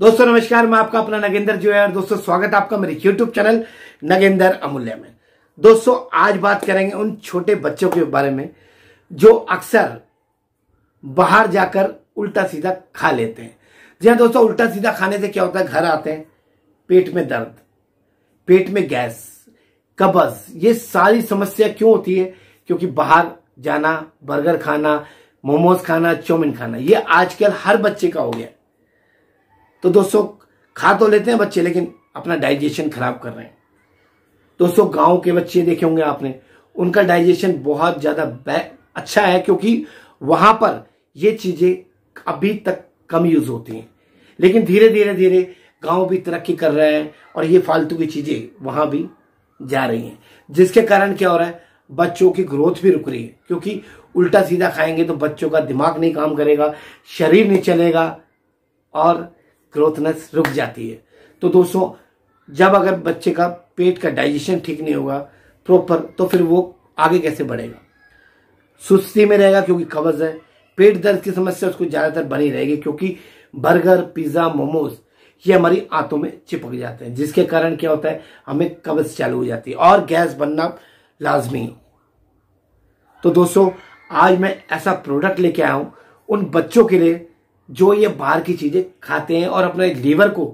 दोस्तों नमस्कार मैं आपका अपना नगेंद्र जो है दोस्तों स्वागत आपका मेरे यूट्यूब चैनल नगेंद्र अमूल्य में दोस्तों आज बात करेंगे उन छोटे बच्चों के बारे में जो अक्सर बाहर जाकर उल्टा सीधा खा लेते हैं जी हाँ दोस्तों उल्टा सीधा खाने से क्या होता है घर आते हैं पेट में दर्द पेट में गैस कबज ये सारी समस्या क्यों होती है क्योंकि बाहर जाना बर्गर खाना मोमोज खाना चौमिन खाना ये आजकल हर बच्चे का हो गया तो दोस्तों खा तो लेते हैं बच्चे लेकिन अपना डाइजेशन खराब कर रहे हैं दोस्तों गांव के बच्चे देखे होंगे आपने उनका डाइजेशन बहुत ज्यादा अच्छा है क्योंकि वहां पर ये चीजें अभी तक कम यूज होती हैं लेकिन धीरे धीरे धीरे गांव भी तरक्की कर रहे हैं और ये फालतू की चीजें वहां भी जा रही हैं जिसके कारण क्या हो रहा है बच्चों की ग्रोथ भी रुक रही है क्योंकि उल्टा सीधा खाएंगे तो बच्चों का दिमाग नहीं काम करेगा शरीर नहीं चलेगा और ग्रोथनेस रुक जाती है तो दोस्तों जब अगर बच्चे का पेट का डाइजेशन ठीक नहीं होगा प्रॉपर तो फिर वो आगे कैसे बढ़ेगा सुस्ती में रहेगा क्योंकि कब्ज है पेट दर्द की समस्या उसको ज्यादातर बनी रहेगी क्योंकि बर्गर पिज्जा मोमोज ये हमारी आंतों में चिपक जाते हैं जिसके कारण क्या होता है हमें कब्ज चालू हो जाती है और गैस बनना लाजमी हो तो दोस्तों आज मैं ऐसा प्रोडक्ट लेके आया हूं उन बच्चों के लिए जो ये बाहर की चीजें खाते हैं और अपने लीवर को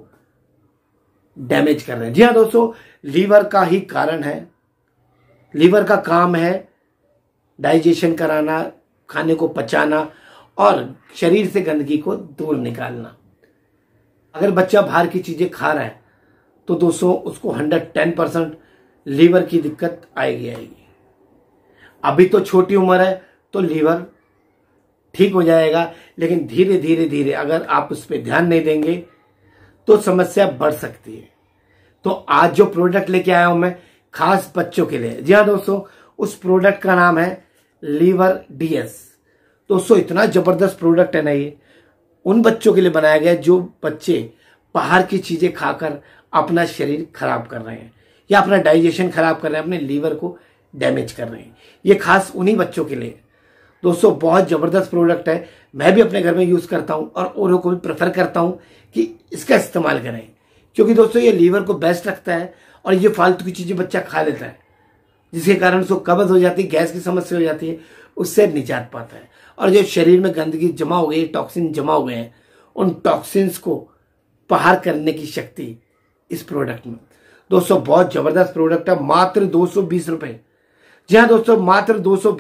डैमेज कर रहे हैं जी हाँ दोस्तों लीवर का ही कारण है लीवर का काम है डाइजेशन कराना खाने को पचाना और शरीर से गंदगी को दूर निकालना अगर बच्चा बाहर की चीजें खा रहा है तो दोस्तों उसको 110 परसेंट लीवर की दिक्कत आएगी आएगी अभी तो छोटी उम्र है तो लीवर ठीक हो जाएगा लेकिन धीरे धीरे धीरे अगर आप उस पर ध्यान नहीं देंगे तो समस्या बढ़ सकती है तो आज जो प्रोडक्ट लेके आया हूं मैं खास बच्चों के लिए जी हाँ दोस्तों उस प्रोडक्ट का नाम है लीवर डीएस दोस्तों इतना जबरदस्त प्रोडक्ट है ना ये उन बच्चों के लिए बनाया गया जो बच्चे बाहर की चीजें खाकर अपना शरीर खराब कर रहे हैं या अपना डाइजेशन खराब कर रहे हैं अपने लीवर को डैमेज कर रहे हैं ये खास उन्हीं बच्चों के लिए दोस्तों बहुत ज़बरदस्त प्रोडक्ट है मैं भी अपने घर में यूज़ करता हूँ और औरों को भी प्रेफर करता हूँ कि इसका इस्तेमाल करें क्योंकि दोस्तों ये लीवर को बेस्ट रखता है और ये फालतू की चीज़ें बच्चा खा लेता है जिसके कारण उसको कब्ज हो जाती है गैस की समस्या हो जाती है उससे निजात पाता है और जो शरीर में गंदगी जमा हो गई टॉक्सिन जमा हो गए हैं उन टॉक्सिन्स को बाहर करने की शक्ति इस प्रोडक्ट में दोस्तों बहुत ज़बरदस्त प्रोडक्ट है मात्र दो सौ बीस रुपये जी हाँ दोस्तों मात्र दो सौ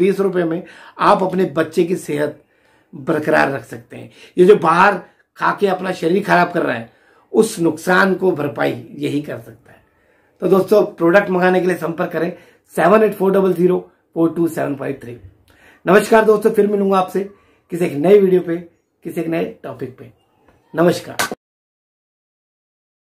में आप अपने बच्चे की सेहत बरकरार रख सकते हैं ये जो बाहर खा के अपना शरीर खराब कर रहा है उस नुकसान को भरपाई यही कर सकता है तो दोस्तों प्रोडक्ट मंगाने के लिए संपर्क करें seven eight four double zero four two seven five three नमस्कार दोस्तों फिर मिलूंगा आपसे किसी एक नए वीडियो पे किसी एक नए टॉपिक पे नमस्कार